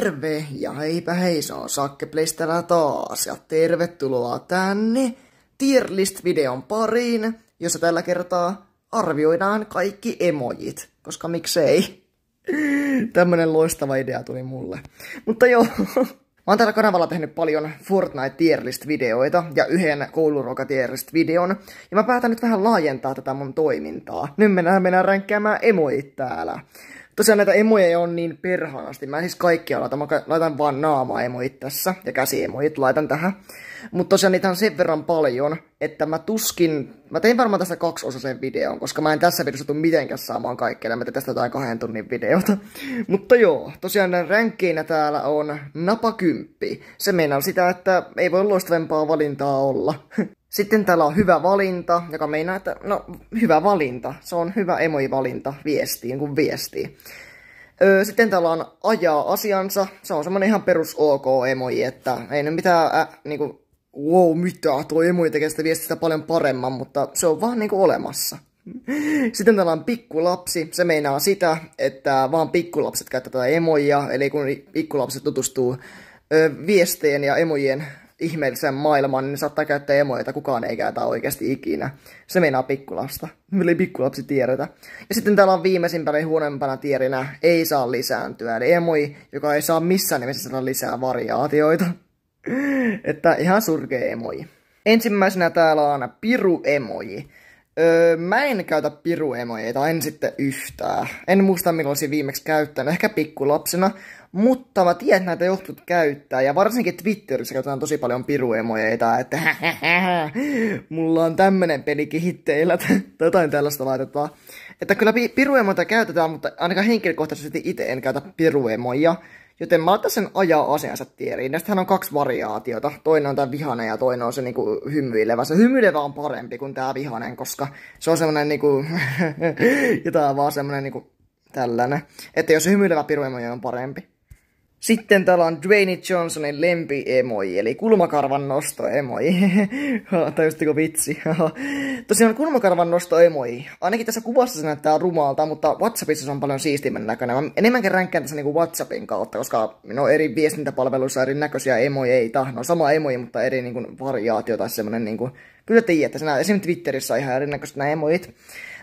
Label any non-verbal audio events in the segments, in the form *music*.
terve ja heipä hei, se on Sakke Plays taas ja tervetuloa tänne Tierlist-videon pariin, jossa tällä kertaa arvioidaan kaikki emojit, koska miksei. Tämmönen loistava idea tuli mulle. Mutta joo, mä oon tällä kanavalla tehnyt paljon Fortnite Tierlist-videoita ja yhden kouluruokatierlist Tierlist-videon, ja mä päätän nyt vähän laajentaa tätä mun toimintaa. Nyt mennään, mennään ränkkäämään emojit täällä. Tosiaan näitä emoja on niin perhanasti. Mä en siis kaikkia laita. Mä laitan vaan naama-emojit tässä ja käsiemojit laitan tähän. Mutta tosiaan niitä on sen verran paljon, että mä tuskin... Mä tein varmaan tästä kaksiosaisen videon, koska mä en tässä videossa tule mitenkään saamaan kaikkea. Mä tein tästä jotain kahden tunnin videota. *laughs* Mutta joo, tosiaan ränkkeinä täällä on napakymppi. Se meinaa sitä, että ei voi loistavempaa valintaa olla. *laughs* Sitten täällä on hyvä valinta, joka meinaa, että no hyvä valinta. Se on hyvä emoji-valinta viestiin kuin viesti. Öö, sitten täällä on ajaa asiansa. Se on semmonen ihan perus ok emoji, että ei ne mitään niin niinku, wow mitä, tuo emoji tekee sitä viestistä paljon paremman, mutta se on vaan niinku olemassa. Sitten täällä on pikkulapsi. Se meinaa sitä, että vaan pikkulapset käyttävät tätä emojia, eli kun pikkulapset tutustuu ö, ja emojien ihmeellisen maailman, niin saattaa käyttää emoja, jota kukaan ei käytä oikeasti ikinä. Se meinaa pikkulasta. Meillä ei pikkulapsi tiedetä. Ja sitten täällä on viimeisimpänä ja huonompana tierinä ei saa lisääntyä. Eli emoi, joka ei saa missään nimessä saada lisää variaatioita. *laughs* Että ihan surkee emoji. Ensimmäisenä täällä on piruemoji. Öö, mä en käytä piruemojeita, en sitten yhtään. En muista milloin olisin viimeksi käyttänyt, ehkä pikkulapsena. Mutta mä tiedän, että näitä johtut käyttää, ja varsinkin Twitterissä käytetään tosi paljon piruemojeita, että mulla on tämmönen peli kehitteillä, *laughs* tai jotain tällaista laitetaan. Että kyllä piruemoita käytetään, mutta ainakaan henkilökohtaisesti itse en käytä piruemoja. Joten mä laitan sen ajaa asiansa tieriin. Näistähän on kaksi variaatiota. Toinen on tämä vihanen ja toinen on se niinku hymyilevä. Se hymyilevä on parempi kuin tämä vihanen, koska se on semmonen niinku... *laughs* on vaan semmonen niinku tällainen. Että jos hymyilevä piruemoja on parempi. Sitten täällä on Dwayne Johnsonin lempiemoji, eli kulmakarvan nostoemoji. *laughs* Tajustiko vitsi? Tosiaan kulmakarvan nostoemoji. Ainakin tässä kuvassa se näyttää rumalta, mutta Whatsappissa se on paljon siistimmän näköinen. Mä enemmänkin ränkkään tässä niinku Whatsappin kautta, koska no eri viestintäpalveluissa eri näköisiä emojeita. No Sama emoji, mutta eri niinku variaatio tai semmonen niinku... Kyllä tiedätte, esimerkiksi Twitterissä on ihan erinäköiset nämä emojit.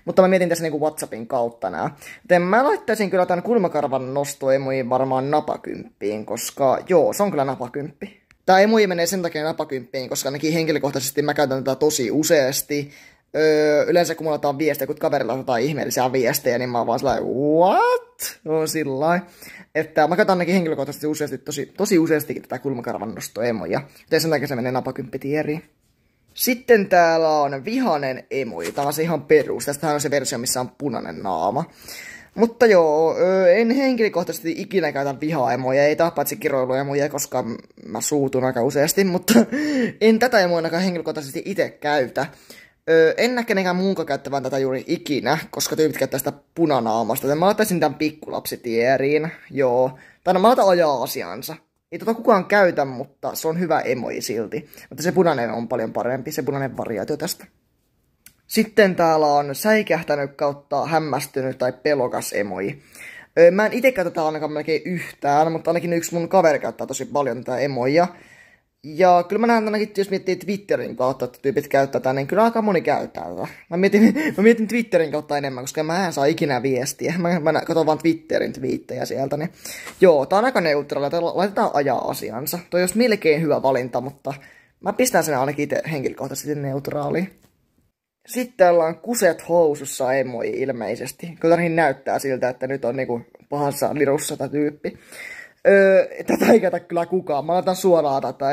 Mutta mä mietin tässä niinku Whatsappin kautta nää. Joten mä laittaisin kyllä tämän kulmakarvan nostoemuin varmaan napakymppiin, koska joo, se on kyllä napakymppi. Tämä emui menee sen takia napakymppiin, koska ainakin henkilökohtaisesti mä käytän tätä tosi useasti. Öö, yleensä kun mulla otetaan viestejä, kun kaverilla otetaan ihmeellisiä viestejä, niin mä oon vaan sillä what? No sillä Että mä katson ainakin henkilökohtaisesti useasti, tosi, tosi useasti tätä kulmakarvan nostoemoja. Joten sen takia se menee napakymppi sitten täällä on vihanen emoji. Tämä on se ihan perus. Tästähän on se versio, missä on punainen naama. Mutta joo, en henkilökohtaisesti ikinä käytä vihaemoja, ei paitsi kiroiluemoja, koska mä suutun aika useasti, *laughs* mutta en tätä ainakaan henkilökohtaisesti itse käytä. en näe kenenkään muunkaan käyttävän tätä juuri ikinä, koska tyypit käyttää sitä punanaamasta. Mä laittaisin tämän pikkulapsitieriin, joo. Tai no, mä laitan ajaa asiansa. Ei tota kukaan käytä, mutta se on hyvä emoji silti. Mutta se punainen on paljon parempi, se punainen variaatio tästä. Sitten täällä on säikähtänyt kautta hämmästynyt tai pelokas emoji. Mä en itse käytä tätä ainakaan melkein yhtään, mutta ainakin yksi mun kaveri käyttää tosi paljon tätä emoja. Ja kyllä mä näen ainakin, jos miettii Twitterin kautta, että tyypit käyttää tätä, niin kyllä aika moni käyttää tätä. Mä mietin, *laughs* mä mietin Twitterin kautta enemmän, koska mä en saa ikinä viestiä. Mä, mä katson vaan Twitterin twiittejä sieltä, niin joo, tää on aika neutraali, laitetaan ajaa asiansa. Toi olisi melkein hyvä valinta, mutta mä pistän sen ainakin itse henkilökohtaisesti neutraaliin. Sitten ollaan kuset housussa emoi ilmeisesti, niin näyttää siltä, että nyt on niinku pahassa lirussa tämä tyyppi. Öö, tätä ei käytä kyllä kukaan. Mä laitan suoraan tätä.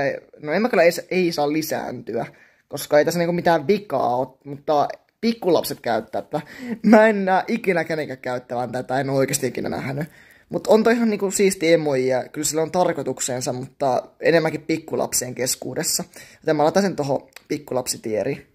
No en mä kyllä ei, ei saa lisääntyä, koska ei tässä niinku mitään vikaa ole, mutta pikkulapset käyttää tätä. Mä en näe ikinä kenenkään käyttävän tätä, en oikeasti ikinä nähnyt. Mutta on toi ihan niinku siisti emoji ja kyllä sillä on tarkoituksensa, mutta enemmänkin pikkulapsien keskuudessa. Joten mä laitan sen tuohon pikkulapsitieriin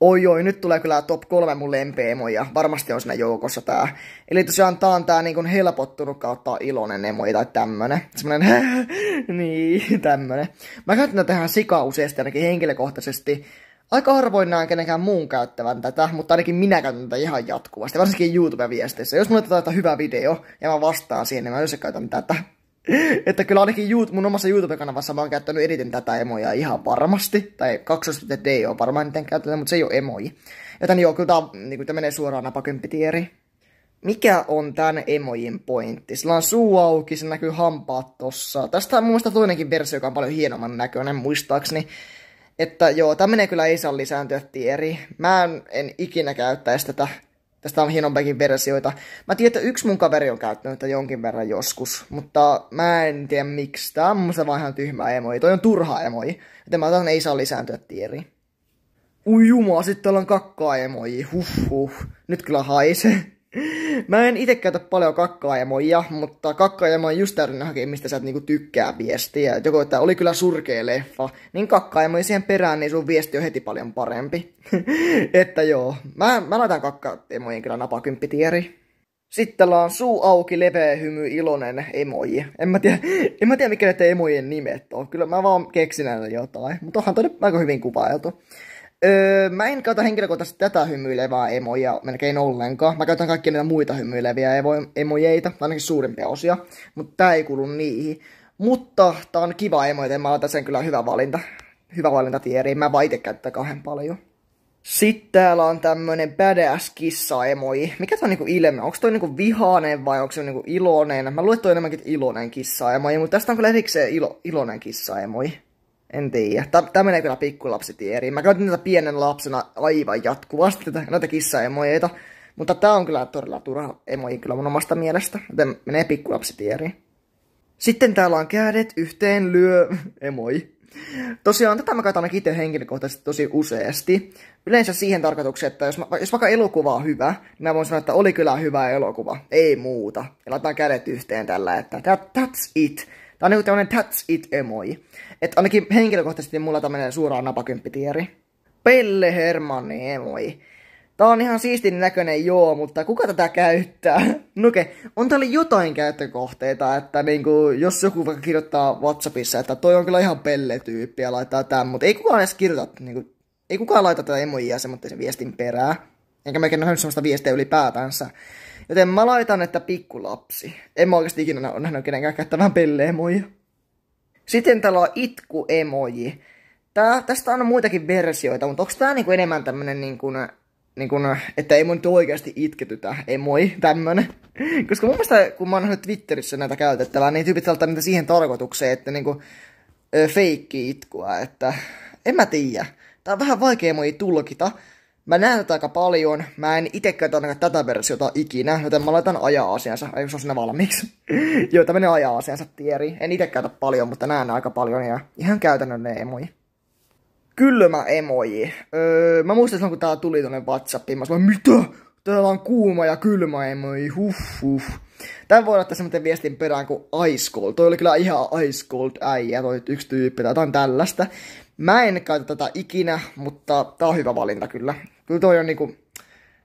oi oi, nyt tulee kyllä top kolme mun lempeemoja. Varmasti on siinä joukossa tää. Eli tosiaan tää on tää niinku helpottunut kautta iloinen emo tai tämmönen. Semmonen, *laughs* niin, tämmönen. Mä käytän tätä ihan sika useasti ainakin henkilökohtaisesti. Aika harvoin näen kenenkään muun käyttävän tätä, mutta ainakin minä käytän tätä ihan jatkuvasti, varsinkin YouTube-viesteissä. Jos mulle tätä hyvä video ja mä vastaan siihen, niin mä yleensä käytän tätä. *laughs* että kyllä ainakin YouTube, mun omassa YouTube-kanavassa mä oon käyttänyt eniten tätä emoja ihan varmasti. Tai kaksosta D on varmaan eniten käyttänyt, mutta se ei ole emoji. Joten joo, kyllä tää, niin kuin, tää menee suoraan napakymppitieri. Mikä on tämän emojin pointti? Sillä on suu auki, se näkyy hampaat tossa. Tästä on mun mielestä toinenkin versio, joka on paljon hienomman näköinen muistaakseni. Että joo, tämä menee kyllä ei saa lisääntyä tieri. Mä en, en ikinä käyttäisi tätä Tästä on hienompiakin versioita. Mä tiedän, että yksi mun kaveri on käyttänyt tätä jonkin verran joskus, mutta mä en tiedä miksi. Tää on musta vaan ihan tyhmä emoji. Toi on turha emoji. Joten mä otan ei saa lisääntyä tieri. Ui jumaa, sitten ollaan kakkaa emoji. Huh, huh. Nyt kyllä haisee. *laughs* Mä en itse käytä paljon kakkaajamoja, mutta kakkaajamo on just täydellinen hakea, mistä sä et niinku tykkää viestiä. Et joko, että oli kyllä surkea leffa, niin kakkaajamoja siihen perään, niin sun viesti on heti paljon parempi. *laughs* että joo, mä, mä laitan kakkaajamojen kyllä napakymppitieri. Sitten täällä on suu auki, leveä hymy, iloinen emoji. En mä tiedä, *laughs* en mä tiedä mikä näiden emojen nimet on. Kyllä mä vaan keksin näillä jotain, mutta onhan toinen aika hyvin kuvailtu. Öö, mä en käytä henkilökohtaisesti tätä hymyilevää emoja melkein ollenkaan. Mä käytän kaikkia näitä muita hymyileviä emo- emojeita, ainakin suurimpia osia, mutta tää ei kuulu niihin. Mutta tää on kiva emo, joten mä otan sen kyllä hyvä valinta. Hyvä valinta tieri. mä itse käyttää kauhean paljon. Sitten täällä on tämmönen badass kissa emoji. Mikä tää on niinku ilme? Onko toi niinku vihanen vai onko se niinku iloinen? Mä luet toi enemmänkin iloinen kissa emoji, mutta tästä on kyllä erikseen ilo, iloinen kissa emoji. En tiedä. Tämä menee kyllä pikkulapsitieriin. Mä käytin tätä pienen lapsena aivan jatkuvasti, tätä, noita kissaemojeita. Mutta tämä on kyllä todella turha emoji kyllä mun omasta mielestä, joten menee pikkulapsitieriin. Sitten täällä on kädet yhteen lyö emoji. Tosiaan tätä mä katson ainakin itse henkilökohtaisesti tosi useasti. Yleensä siihen tarkoitukseen, että jos, mä, jos vaikka elokuva on hyvä, niin mä voin sanoa, että oli kyllä hyvä elokuva. Ei muuta. Ja laitetaan kädet yhteen tällä, että that, that's it. Tää on niinku tämmönen that's it emoji. Et ainakin henkilökohtaisesti mulla tää suoraan napakymppitieri. Pelle Hermanni emoji. Tää on ihan siistin näköinen joo, mutta kuka tätä käyttää? *laughs* Nuke, on täällä jotain käyttökohteita, että niinku, jos joku vaikka kirjoittaa Whatsappissa, että toi on kyllä ihan pelle-tyyppi ja laittaa tämän, mutta ei kukaan edes kirjoita, niinku, ei kukaan laita tätä emojia semmoisen viestin perään. Enkä mäkin nähnyt sellaista viestiä ylipäätänsä. Joten mä laitan, että pikkulapsi. En mä oikeasti ikinä ole nähnyt kenenkään käyttävän pelleemoja. Sitten täällä on itkuemoji. Tää, tästä on muitakin versioita, mutta onko tää niinku enemmän tämmönen niinku, niinku, että ei mun oikeasti itketytä emoji. tämmönen. *laughs* Koska mun mielestä, kun mä oon nähnyt Twitterissä näitä käytettävää, niin tyypit saattaa niitä siihen tarkoitukseen, että niinku feikki itkua, että en mä tiedä. Tää on vähän vaikea moi tulkita, Mä näen tätä aika paljon. Mä en itse käytä tätä versiota ikinä, joten mä laitan ajaa asiansa. Ei, se on sinne valmiiksi. *laughs* Joo, tämmönen ajaa asiansa tieri. En itse käytä paljon, mutta näen aika paljon ja ihan käytännöllinen emoji. Kylmä emoji. Öö, mä muistan silloin, kun tää tuli tonne Whatsappiin, mä sanoin, mitä? Täällä on kuuma ja kylmä emoji, huh huh. Tän voi laittaa semmoinen viestin perään kuin Ice Cold. Toi oli kyllä ihan Ice Cold äijä, toi yksi tyyppi tai jotain tällaista. Mä en käytä tätä ikinä, mutta tää on hyvä valinta kyllä kyllä toi on niinku,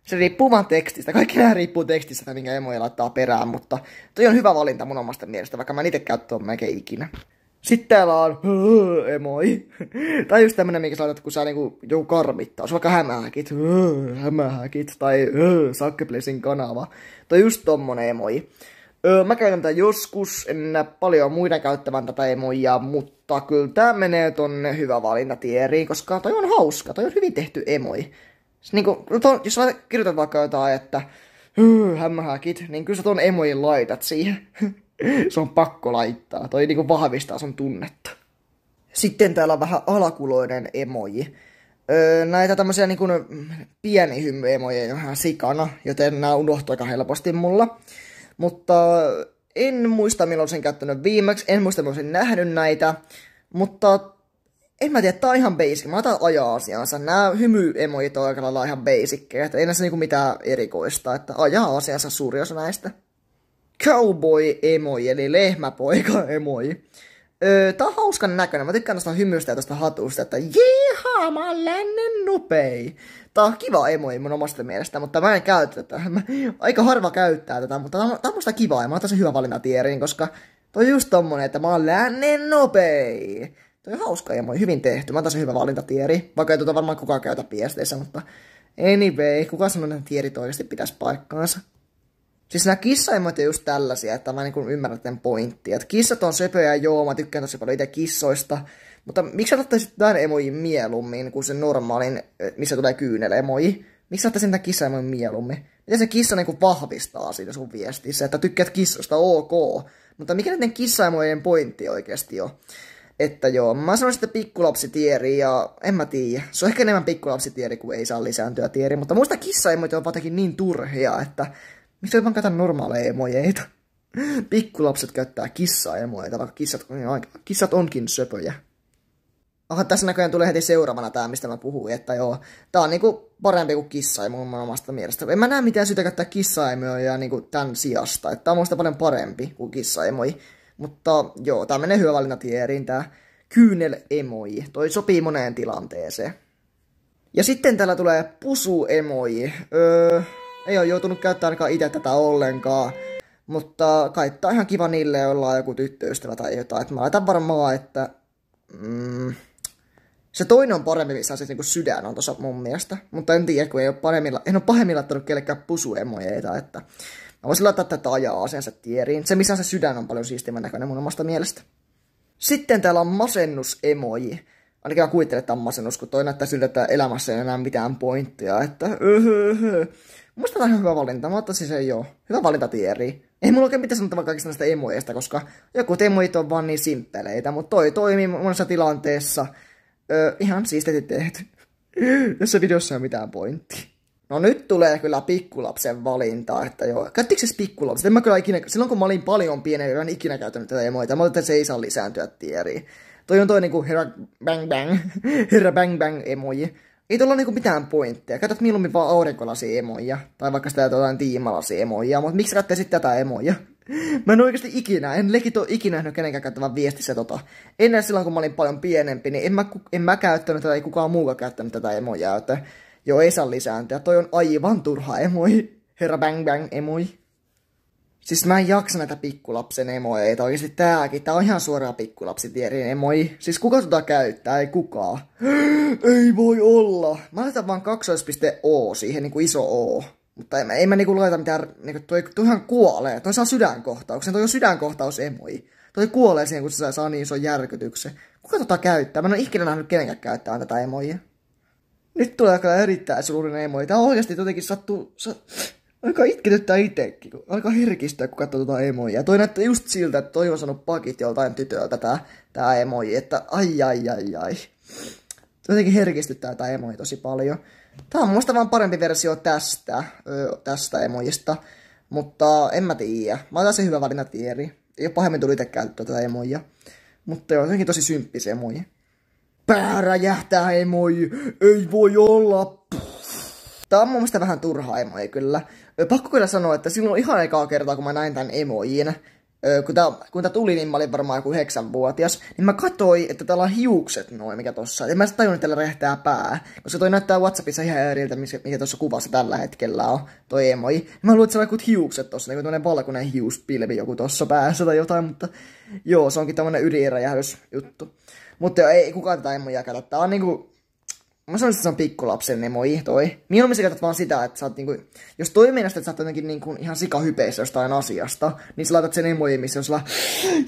se riippuu vaan tekstistä. Kaikki nämä riippuu tekstistä, että minkä emoja laittaa perään, mutta toi on hyvä valinta mun omasta mielestä, vaikka mä itse käytän tuon melkein ikinä. Sitten täällä on emoi. *laughs* tai just tämmönen, mikä sä laitat, kun sä niinku, joku karmittaa. Se vaikka hämähäkit. hämähäkit. Tai sakkeplesin kanava. Tai just tommonen emoi. Öö, mä käytän tätä joskus, en näe paljon muita käyttävän tätä emoja, mutta kyllä tää menee tonne hyvä valinta tieriin, koska toi on hauska, toi on hyvin tehty emoi niin kuin, no jos sä kirjoitat vaikka jotain, että hämmähäkit, niin kyllä sä ton emoin laitat siihen. *laughs* se on pakko laittaa. Toi niinku vahvistaa sun tunnetta. Sitten täällä on vähän alakuloinen emoji. Öö, näitä tämmöisiä kuin niinku pieni hymyemoja on ihan sikana, joten nämä unohtuu aika helposti mulla. Mutta en muista milloin sen käyttänyt viimeksi, en muista milloin sen nähnyt näitä. Mutta en mä tiedä, tää on ihan basic. Mä otan ajaa asiansa Nää hymyemojit on aika lailla ihan basickejä. Että ei näissä niinku mitään erikoista. Että ajaa-asiansa suuri osa näistä. Cowboy-emoji, eli lehmäpoika-emoji. Öö, tää on hauskan näköinen. Mä tykkään tästä hymystä ja tästä hatusta, että jeeha, mä oon lännen nopei. Tää on kiva emoji mun omasta mielestä, mutta mä en käytä tätä. Mä, aika harva käyttää tätä, mutta tää on, tää on musta kiva ja mä oon tässä hyvä valinta tieriin, koska toi just tommonen, että mä oon lännen nopei. Toi on hauska ja hyvin tehty. Mä oon tässä hyvä valintatieri, vaikka ei tuota varmaan kukaan käytä piesteissä, mutta anyway, kuka sanoo, että tieri oikeasti pitäisi paikkaansa? Siis nämä kissaimot on just tällaisia, että mä niin ymmärrän tämän pointtia. Että kissat on söpöjä, joo, mä tykkään tosi paljon itse kissoista. Mutta miksi ottaisit tämän emojin mieluummin kuin sen normaalin, missä tulee kyynel emoji? Miksi ottaisit tämän kissaimon mieluummin? Miten se kissa niin kuin vahvistaa siinä sun viestissä, että tykkäät kissosta, ok. Mutta mikä näiden kissaimojen pointti oikeasti on? Että joo, mä sanoisin, että pikkulapsitieri ja en mä tiedä. Se on ehkä enemmän pikkulapsitieri kuin ei saa lisääntyä tieri, mutta muista kissaemoja on jotenkin niin turhia, että miksi vaan käytän normaaleja emojeita. *laughs* Pikkulapset käyttää kissaemojeita, vaikka kissat, kissat onkin söpöjä. Aha, tässä näköjään tulee heti seuraavana tämä, mistä mä puhuin, että joo, tää on niinku parempi kuin kissa mun omasta mielestä. En mä näe mitään syytä käyttää kissaemoja niinku tämän sijasta, että tää on musta paljon parempi kuin kissaemoja. Mutta joo, tää menee hyvä valinta tieriin, tää kyynel emoji. Toi sopii moneen tilanteeseen. Ja sitten täällä tulee pusu emoji. Öö, ei ole joutunut käyttämään ainakaan itse tätä ollenkaan. Mutta kai tää on ihan kiva niille, joilla on joku tyttöystävä tai jotain. Et mä laitan varmaan, että... Mm, se toinen on parempi, missä on siis niinku sydän on tuossa mun mielestä. Mutta en tiedä, kun ei ole paremmilla, en ole pahemmin laittanut kellekään pusuemojeita, että Mä voisin laittaa tätä ajaa asensa tieriin. Se, missä se sydän on paljon siistimän näköinen mun omasta mielestä. Sitten täällä on masennusemoji. Ainakin mä kuvittelen, että on masennus, kun toi näyttää siltä, että elämässä ei enää mitään pointtia. Että Musta tämä on hyvä valinta. Mä ottaisin se joo. Hyvä valinta tieri. Ei mulla oikein mitään sanottavaa kaikista näistä emoista, koska joku emojit on vaan niin simppeleitä, mutta toi toimii monessa tilanteessa. Ö, ihan siistetti tehty. Tässä videossa ei ole mitään pointtia. No nyt tulee kyllä pikkulapsen valinta, että joo. Käyttikö se pikkulapsen? En mä kyllä ikinä, silloin kun mä olin paljon pienempi, mä en ikinä käyttänyt tätä emoita. Mä että se ei saa lisääntyä tieriin. Toi on toi niinku herra bang bang, *laughs* herra bang bang emoji. Ei tuolla niinku mitään pointteja. Käytät mieluummin vaan aurinkolasi emoja. Tai vaikka sitä jotain tiimalasi emoja. Mutta miksi sitten tätä emoja? *laughs* Mä en oikeasti ikinä, en legit ole ikinä nähnyt kenenkään käyttävän viestissä tota. Ennen silloin kun mä olin paljon pienempi, niin en mä, en mä käyttänyt tätä, ei kukaan muukaan käyttänyt tätä emojaa. Että Joo, ei saa lisääntyä. Toi on aivan turha emoi. Herra Bang Bang emoi. Siis mä en jaksa näitä pikkulapsen emoja, että oikeesti tääkin, tää on ihan suoraan pikkulapsitierin emoi. Siis kuka tota käyttää? Ei kukaan. *gasps* ei voi olla. Mä laitan vaan kaksoispiste O siihen, niinku iso O. Mutta ei, en mä niinku laita mitään, niinku toi, toi ihan kuolee. Toi saa sydänkohtauksen, toi on sydänkohtaus emoi. Toi kuolee siihen, kun se saa niin ison järkytyksen. Kuka tota käyttää? Mä en ole ikinä nähnyt kenenkään käyttää tätä emoja nyt tulee kyllä erittäin suuri emoi. Tää oikeasti jotenkin sattuu... Sa... Alkaa itkityttää itsekin, kun alkaa herkistää, kun katsoo tuota emoja. Ja toi näyttää just siltä, että toi on saanut pakit joltain tytöltä tää, tää emoji, että ai ai ai ai. Jotenkin herkistyttää tää emoji tosi paljon. Tää on muista vaan parempi versio tästä, öö, tästä emojista, mutta en mä tiedä. Mä oon se hyvä valinta tieri. Ei oo pahemmin tullut itse käyttää tätä tuota emoja. Mutta joo, jotenkin tosi symppis emoji pää räjähtää emoi, ei voi olla. Tämä on mun mielestä vähän turha emoji kyllä. Pakko kyllä sanoa, että silloin ihan ekaa kertaa, kun mä näin tämän emojiin, kun tämä, kun tämä tuli, niin mä olin varmaan joku 9-vuotias, niin mä katsoin, että täällä on hiukset noin, mikä tossa. Ja mä sitten tajunnut, että täällä räjähtää pää, koska toi näyttää Whatsappissa ihan eriltä, mikä tuossa kuvassa tällä hetkellä on, toi emoji. Niin mä luulen, että se on hiukset tossa, niin kuin valkoinen hiuspilvi joku tossa päässä tai jotain, mutta joo, se onkin tämmönen ydinräjähdysjuttu. Mutta ei kukaan tätä emmoja käytä. Tää on niinku... Mä sanoisin, että se on pikkulapsen emoi toi. Mieluummin sä katsot vaan sitä, että sä oot niinku... Jos toi meinaa, että sä oot jotenkin niinku ihan sikahypeissä jostain asiasta, niin sä laitat sen emoji, missä on sulla...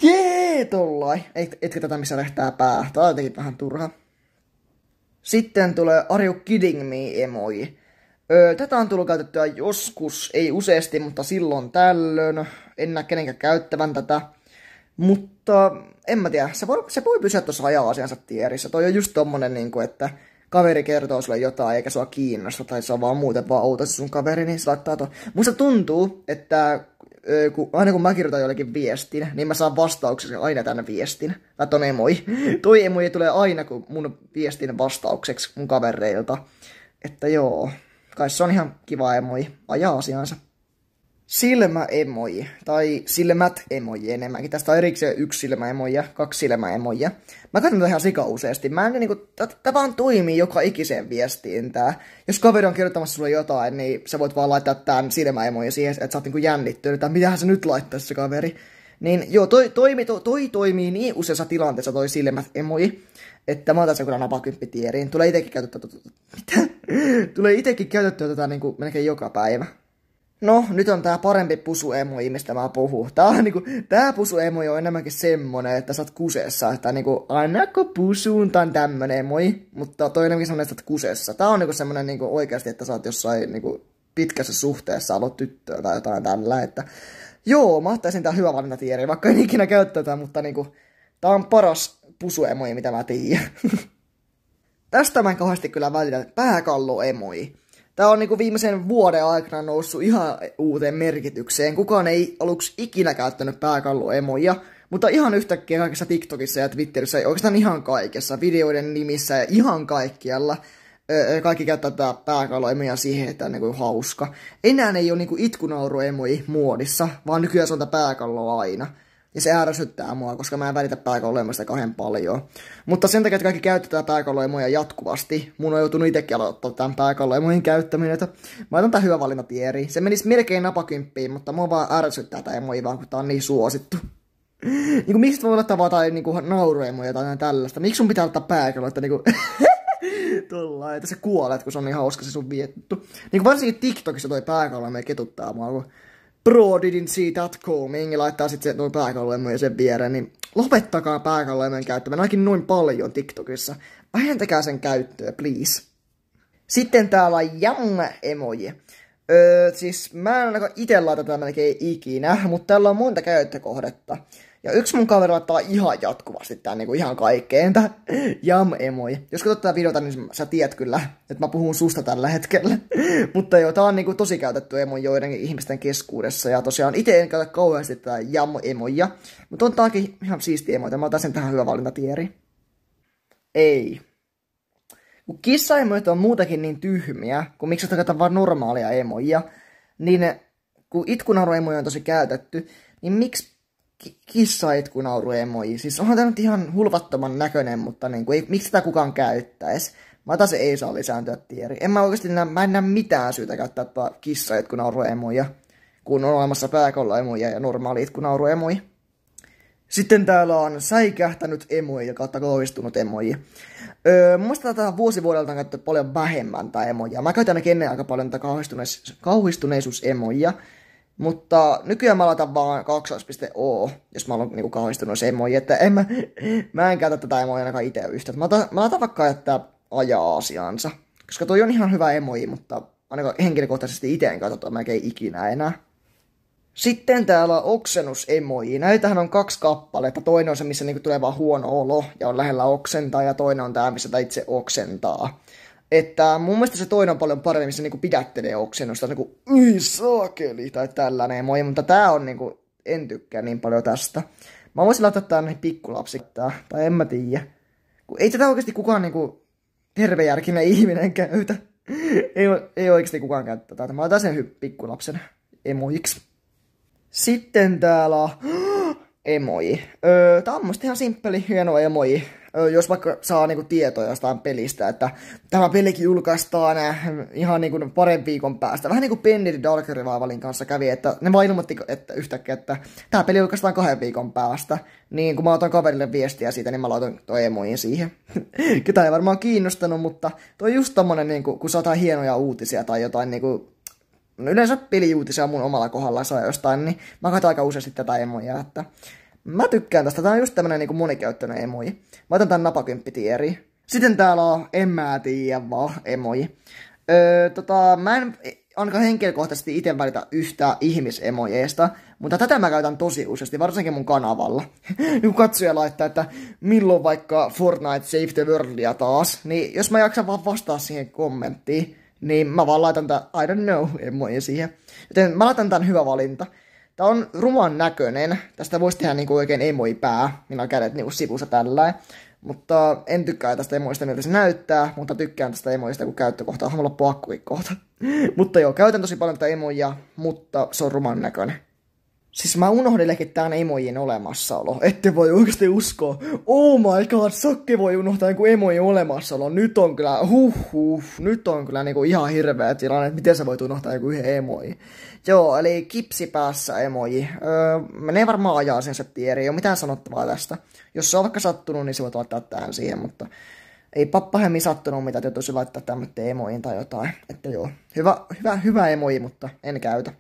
Jee, tollai. Et, etkä tätä, missä lehtää pää. Tää on jotenkin vähän turha. Sitten tulee Are you kidding me emoji. Öö, tätä on tullut käytettyä joskus, ei useasti, mutta silloin tällöin. En näe kenenkään käyttävän tätä. Mutta en mä tiedä, se voi, se voi pysyä tuossa ajaa asiansa tierissä. Toi on just tommonen, niin kuin, että kaveri kertoo sulle jotain eikä sua kiinnosta tai se on vaan muuten vaan outo sun kaveri, niin se laittaa tuon. Musta tuntuu, että kun, aina kun mä kirjoitan jollekin viestin, niin mä saan vastaukseksi aina tämän viestin. Tai ton emoi. *laughs* Toi emoi tulee aina kun mun viestin vastaukseksi mun kavereilta. Että joo, kai se on ihan kiva emoi. Ajaa asiansa silmäemoji, tai silmät emoji enemmänkin. Tästä on erikseen yksi ja kaksi silmäemoja. Mä katson tätä ihan sika useasti. Mä en niin kuin, tää vaan toimii joka ikiseen viestiin tää. Jos kaveri on kirjoittamassa sulle jotain, niin sä voit vaan laittaa tämän silmäemoji siihen, että sä oot niin kuin jännittynyt, että mitähän sä nyt laittaa se kaveri. Niin joo, toi, toimi, toi, toi toimii niin useassa tilanteessa toi silmät emoji, että mä otan sen kyllä napakymppi Tulee itsekin käytettyä tota, *laughs* mitä? Tulee itekin käytettyä tätä tota niin kuin melkein joka päivä no, nyt on tää parempi pusuemoi, mistä mä puhun. Tää, on, niinku, tää pusuemoi on enemmänkin semmonen, että sä oot kusessa, että niinku, annako pusuun tai tämmönen emoi, mutta toi on enemmänkin semmonen, että sä oot kusessa. Tää on niinku semmonen niinku oikeasti, että sä oot jossain niinku, pitkässä suhteessa ollut tyttöä tai jotain tällä, että joo, mä ottaisin tää hyvä valinta tieri, vaikka en ikinä käyttää tätä, mutta niinku, tää on paras pusuemoi, mitä mä tiedän. *laughs* Tästä mä en kauheasti kyllä välitä pääkalloemoi. Tämä on niinku viimeisen vuoden aikana noussut ihan uuteen merkitykseen. Kukaan ei aluksi ikinä käyttänyt pääkalloemoja, mutta ihan yhtäkkiä kaikessa TikTokissa ja Twitterissä, ja oikeastaan ihan kaikessa, videoiden nimissä ja ihan kaikkialla, kaikki käyttää tätä pääkalloemoja siihen, että on niinku hauska. Enää ei ole niinku itkunauruemoji muodissa, vaan nykyään se on pääkallo aina. Ja se ärsyttää mua, koska mä en välitä pääkolleemoista kauhean paljon. Mutta sen takia, että kaikki käytetään pääkolleemoja jatkuvasti, mun on joutunut itsekin aloittaa tämän pääkolleemojen käyttäminen. Että mä otan tämän hyvä valinta tieri. Se menisi melkein napakymppiin, mutta mua vaan ärsyttää tämä vaan, kun tää on niin suosittu. *laughs* niin kuin, miksi voi ottaa vaan tai niin kuin, nauruemoja tai tällaista? Miksi sun pitää ottaa pääkollo, että niinku... *laughs* Tulla, että sä kuolet, kun se on niin hauska se sun viettu. Niin varsinkin TikTokissa toi pääkallo me ketuttaa mua, kun Brodidin siitä at coming, laittaa sitten se noin pääkalloimuja sen viereen, niin lopettakaa pääkalloimujen käyttäminen ainakin noin paljon TikTokissa. Vähentäkää sen käyttöä, please. Sitten täällä on young emoji Öö, siis mä en ainakaan itse laita tätä melkein ikinä, *laughs* mutta täällä on monta käyttökohdetta. Ja yksi mun kaveri laittaa ihan jatkuvasti tää niinku ihan kaikkeen jam emoi. Jos katsot tätä videota, niin sä tiedät kyllä, että mä puhun susta tällä hetkellä. *laughs* Mutta joo, tää on niinku tosi käytetty emoi joidenkin ihmisten keskuudessa. Ja tosiaan itse en käytä kauheasti tätä jam-emoja. Mutta on taakin ihan siisti emoi. mä otan sen tähän hyvä valinta tieri. Ei. Kun kissaemoit on muutenkin niin tyhmiä, kun miksi sä vaan normaalia emoja, niin kun itkunaruemoja on tosi käytetty, niin miksi emoji. Siis onhan tämä nyt ihan hulvattoman näköinen, mutta niin kuin, ei, miksi tätä kukaan käyttäisi? Mä taas ei saa lisääntyä tieri. En mä oikeasti näe, mä en näe mitään syytä käyttää emoja, kun on olemassa emoja ja normaali itkunauruemoja. Sitten täällä on säikähtänyt emoji ja kautta kohdistunut emoji. Öö, muista tätä vuosi vuodelta on käytetty paljon vähemmän tai emoja. Mä käytän ennen aika paljon tätä kauhistuneisuusemoja. Mutta nykyään mä laitan vaan 2.0, jos mä oon niinku kaunistunut se emoji, että en mä, *laughs* mä en käytä tätä emoja ainakaan itse yhtä. Mä laitan, mä laitan vaikka, että ajaa asiansa, koska toi on ihan hyvä emoji, mutta ainakaan henkilökohtaisesti itse en katsota en ikinä enää. Sitten täällä on oksennusemoji. Näitähän on kaksi kappaletta. Toinen on se, missä niinku tulee vaan huono olo ja on lähellä oksentaa, ja toinen on tämä, missä tää itse oksentaa. Että mun mielestä se toinen on paljon parempi, missä niinku pidättelee oksennusta, niinku yh, saakeli, tai tällainen moi, mutta tää on niinku, en tykkää niin paljon tästä. Mä voisin laittaa tänne pikkulapsi, tai en mä tiedä. Kun ei tätä oikeasti kukaan niinku tervejärkinen ihminen käytä. *laughs* ei, ei oikeasti kukaan käytä tätä. Mä otan sen pikkulapsen emoiksi. Sitten täällä on emoji. Öö, tämä on musta ihan simppeli, hieno emoji. Öö, jos vaikka saa niinku tietoja jostain pelistä, että tämä pelikin julkaistaan äh, ihan niinku parin viikon päästä. Vähän niin kuin Penny Darker Revivalin kanssa kävi, että ne vaan ilmoitti että yhtäkkiä, että tämä peli julkaistaan kahden viikon päästä. Niin kun mä otan kaverille viestiä siitä, niin mä laitan toi emoin siihen. *laughs* Ketä ei varmaan kiinnostanut, mutta toi just tommonen, niinku, kun saa hienoja uutisia tai jotain niinku No yleensä peliuutisia mun omalla kohdalla saa jostain, niin mä katson aika useasti tätä emoja, että mä tykkään tästä. Tää on just tämmönen niinku monikäyttöinen emoji. Mä otan tän napakymppitieri. Sitten täällä on, en mä tiedä vaan, emoji. Öö, tota, mä en ainakaan henkilökohtaisesti itse välitä yhtään ihmisemojeista, mutta tätä mä käytän tosi useasti, varsinkin mun kanavalla. *laughs* Joku katsoja laittaa, että milloin vaikka Fortnite Save the Worldia taas, niin jos mä jaksan vaan vastaa siihen kommenttiin, niin mä vaan laitan tämän, I don't know, mua siihen. Joten mä laitan tämän hyvä valinta. Tää on ruman näköinen. Tästä voisi tehdä niinku oikein emoji pää. Minä kädet niinku sivussa tällä. Mutta äh, en tykkää tästä emoista, miltä se näyttää, mutta tykkään tästä emoista, kun käyttökohta on mulla kohta. *laughs* mutta joo, käytän tosi paljon tätä emoja, mutta se on ruman näköinen. Siis mä unohdin tämän emojen olemassaolo. Ette voi oikeasti uskoa. Oh my god, sakke voi unohtaa joku emojen olemassaolo. Nyt on kyllä, huh huh, nyt on kyllä niinku ihan hirveä tilanne, että miten sä voit unohtaa joku yhden emoji. Joo, eli kipsi päässä emoji. Öö, menee varmaan ajaa sen tieri, ei ole mitään sanottavaa tästä. Jos se on vaikka sattunut, niin se voit laittaa tähän siihen, mutta ei pappahemmin sattunut mitä täytyisi laittaa tämmöiden emojiin tai jotain. Että joo, hyvä, hyvä, hyvä emoji, mutta en käytä.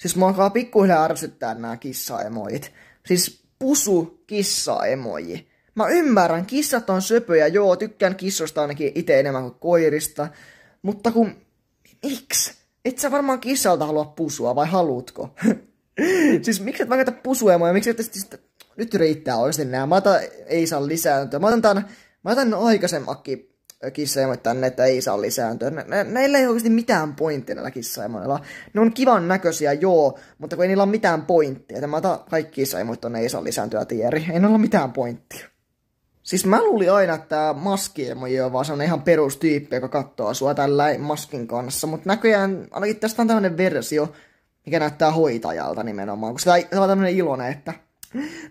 Siis mua alkaa pikkuhiljaa ärsyttää nämä kissaemojit. Siis pusu kissaemoji. Mä ymmärrän, kissat on söpöjä, joo, tykkään kissosta ainakin itse enemmän kuin koirista. Mutta kun... Miksi? Et sä varmaan kissalta halua pusua, vai haluutko? *laughs* siis miksi et vaan käytä pusuemoja, miksi et sitä... Siis, nyt riittää oikeasti nää, Mä otan, ei saa lisääntyä. Mä otan tämän, mä otan aikaisemmakin tänne, että ei saa lisääntyä. Nä- näillä ei oikeasti mitään pointtia näillä kissaimoilla. Ne on kivan näköisiä, joo, mutta kun ei niillä ole mitään pointtia. Tämä ta kaikki kissaimoit on ei saa lisääntyä tieri. Ei ole mitään pointtia. Siis mä luulin aina, että tämä maskiemoji on vaan on ihan perustyyppi, joka katsoo sua tällä maskin kanssa, mutta näköjään ainakin tästä on tämmöinen versio, mikä näyttää hoitajalta nimenomaan, koska tämä on tämmöinen iloinen, että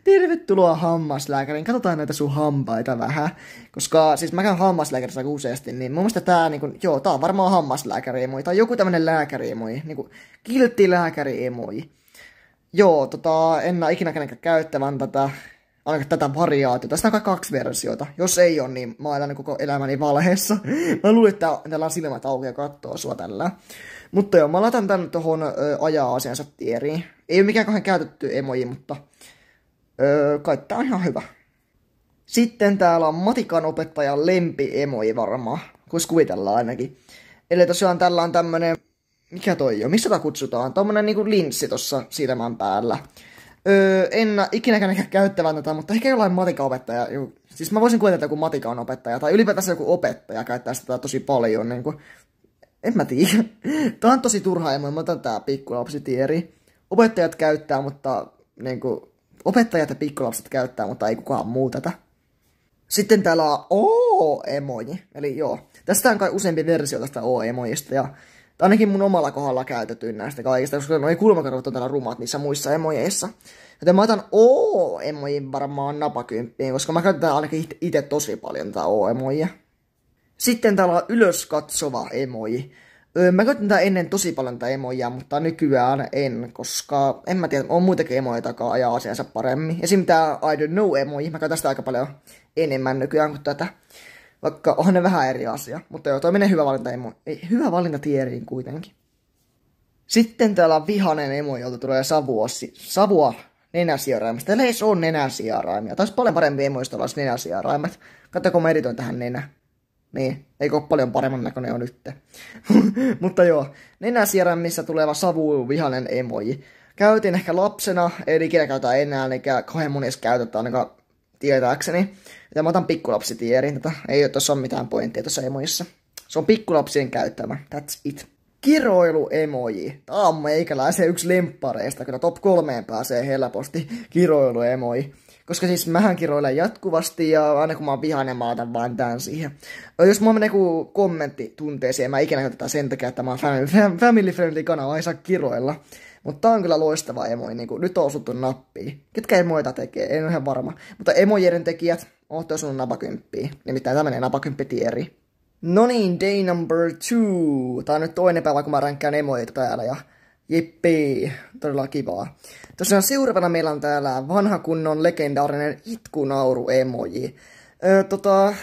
Tervetuloa hammaslääkäriin, katsotaan näitä sun hampaita vähän. Koska siis mä käyn hammaslääkärissä useasti, niin mun mielestä tää, niin joo, tää on varmaan hammaslääkäriemoi. Tai joku tämmönen lääkäriemoi, niin kun, kiltti lääkäriemoi. Joo, tota, en mä ikinä kenenkään käyttävän tätä, ainakaan tätä variaatiota. Tästä on kaksi versiota. Jos ei ole, niin mä elän niinku koko elämäni valheessa. *laughs* mä luulen, että tällä on silmät auki ja kattoo sua tällä. Mutta joo, mä laitan tän tohon ajaa asiansa tieriin. Ei ole mikään kauhean käytetty emoji, mutta Öö, kai tää on ihan hyvä. Sitten täällä on matikan opettajan emoji varmaan, kun kuvitellaan ainakin. Eli tosiaan tällä on tämmönen, mikä toi on, Missä tää kutsutaan? Tommonen niinku linssi tossa silmän päällä. Öö, en ikinäkään ehkä käyttävän tätä, mutta ehkä jollain opettaja. Siis mä voisin kuvitella, että joku matikan opettaja tai ylipäätänsä joku opettaja käyttää sitä tosi paljon. Niin kuin. En mä tiedä. Tää on tosi turha emoji. mä otan tää pikkulapsitieri. Opettajat käyttää, mutta niin kuin, opettajat ja pikkulapset käyttää, mutta ei kukaan muu tätä. Sitten täällä on O-emoji, eli joo. Tästä on kai useampi versio tästä O-emojista, ja ainakin mun omalla kohdalla käytetty näistä kaikista, koska noin kulmakarvat on täällä rumat niissä muissa emojeissa. Joten mä otan O-emojin varmaan napakymppiin, koska mä käytän ainakin itse tosi paljon tätä O-emojia. Sitten täällä on ylöskatsova emoji. Öö, mä käytin ennen tosi paljon tätä emoja, mutta nykyään en, koska en mä tiedä, on muitakin emoja, jotka ajaa asiansa paremmin. Esim. tää I don't know emoja, mä käytän sitä aika paljon enemmän nykyään kuin tätä. Vaikka on ne vähän eri asia, mutta joo, toi menee hyvä valinta, emo, ei, hyvä valinta tieriin kuitenkin. Sitten täällä on vihanen emo, jolta tulee savua, savua nenäsieraimista. Täällä ei se ole nenäsieraimia. Taisi paljon parempi emo, jos olisi nenäsiaraimet. Katsotaan, kun mä editoin tähän nenä. Niin, ei ole paljon paremman näköinen on nyt. *laughs* Mutta joo, nenäsierämmissä tuleva savu vihanen emoji. Käytin ehkä lapsena, ei ikinä käytä enää, niin eli kauhean mun edes käytetä ainakaan tietääkseni. Ja mä otan pikkulapsitierin tätä. Ei tuossa mitään pointtia tuossa emojissa. Se on pikkulapsien käyttämä. That's it. emoji. Tämä on meikäläisen yksi lemppareista. Kyllä top kolmeen pääsee helposti. emoji. Koska siis mähän kiroilen jatkuvasti ja aina kun mä oon vihainen, mä otan vaan tämän siihen. Jos mulla menee joku kommentti tunteeseen, mä ikinä tätä sen takia, että mä oon family friendly kanava, ei saa kiroilla. Mutta tää on kyllä loistava emo niin kuin nyt on osuttu nappiin. Ketkä emoita tekee, en ole ihan varma. Mutta emojen tekijät, ootte osunut napakymppiin. Nimittäin tämä menee napakymppitieri. No niin, day number two. Tää on nyt toinen päivä, kun mä ränkkään emoita täällä ja Jippi, todella kivaa. Tosiaan seuraavana meillä on täällä vanha kunnon legendaarinen itkunauru-emoji. Öö, tota,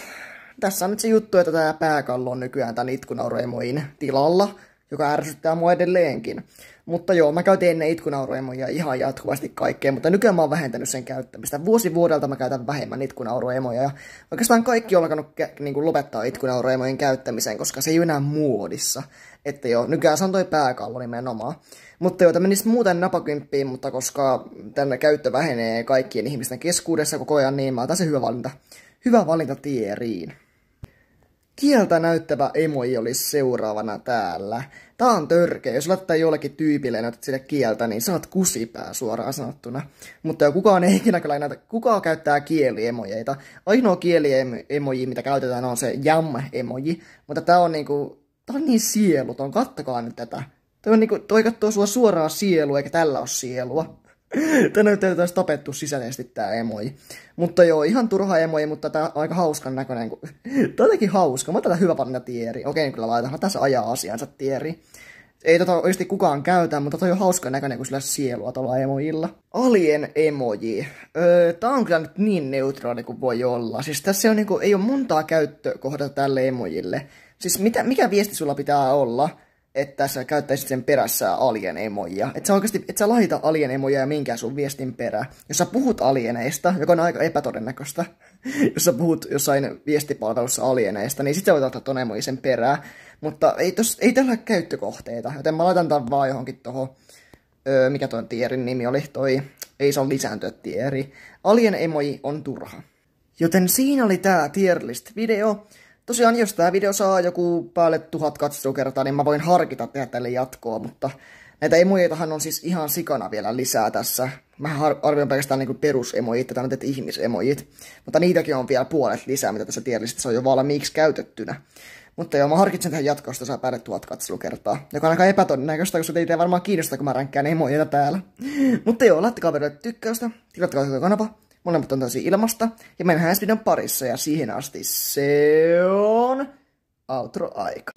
tässä on nyt se juttu, että tämä pääkallo on nykyään tämän itkunauru-emojin tilalla joka ärsyttää mua edelleenkin. Mutta joo, mä käytin ennen itkunauroemoja ihan jatkuvasti kaikkea, mutta nykyään mä oon vähentänyt sen käyttämistä. Vuosi vuodelta mä käytän vähemmän itkunauroemoja, ja oikeastaan kaikki on alkanut niin kuin lopettaa itkunauroemojen käyttämisen, koska se ei ole enää muodissa. Että joo, nykyään se on toi pääkallo nimenomaan. Mutta joo, tämä menisi muuten napakymppiin, mutta koska tänne käyttö vähenee kaikkien ihmisten keskuudessa koko ajan, niin mä otan se hyvä valinta, hyvä valinta tieriin. Kieltä näyttävä emoji olisi seuraavana täällä. Tää on törkeä. Jos laittaa jollekin tyypille ja näytät sille kieltä, niin saat kusipää suoraan sanottuna. Mutta kukaan ei ikinä kyllä näytä, kukaan käyttää kieliemojeita. Ainoa kieliemoji, mitä käytetään, on se jam-emoji. Mutta tää on niinku, tää on niin sieluton. Kattokaa nyt tätä. Toi, on niinku, toi kattoo sua suoraan sielu, eikä tällä ole sielua. Tänä nyt taas tapettu sisäisesti tämä emoji. Mutta joo, ihan turha emoji, mutta tää aika hauskan näköinen. Kun... *laughs* Tää on hauska. Mä tätä hyvä panna tieri. Okei, kyllä laitan. Tässä ajaa asiansa tieri. Ei tota oikeasti kukaan käytä, mutta toi on hauska näköinen, kun sillä sielua tuolla emojilla. Alien emoji. Öö, tää on kyllä nyt niin neutraali kuin voi olla. Siis tässä on niin kuin ei ole montaa käyttökohdata tälle emojille. Siis mitä, mikä viesti sulla pitää olla? että sä käyttäisit sen perässä alien-emoja. Että sä oikeasti, et sä laita alien-emoja ja minkään sun viestin perä, Jos sä puhut alieneista, joka on aika epätodennäköistä, *laughs* jos sä puhut jossain viestipalvelussa alieneista, niin sitten sä voit ottaa ton emoji sen perää. Mutta ei, tos, ei tällä ole käyttökohteita, joten mä laitan tämän vaan johonkin tohon, öö, mikä tuon tierin nimi oli, toi, ei saa lisääntyä tieri. Alien-emoji on turha. Joten siinä oli tää tierlist video tosiaan, jos tämä video saa joku päälle tuhat katselukertaa, niin mä voin harkita tehdä tälle jatkoa, mutta näitä emojiitahan on siis ihan sikana vielä lisää tässä. Mä arvioin pelkästään niin perusemojit tai näitä ihmisemojit, mutta niitäkin on vielä puolet lisää, mitä tässä tiedellisesti on jo valmiiksi käytettynä. Mutta joo, mä harkitsen tähän jatkosta, saa päälle tuhat katselukertaa. Joka on aika epätodennäköistä, koska teitä ei varmaan kiinnosta, kun mä ränkkään emoja täällä. *laughs* mutta joo, laittakaa videolle tykkäystä, tilatkaa kanava, Molemmat on taas ilmasta. Ja mennään videon parissa ja siihen asti se on outro-aika.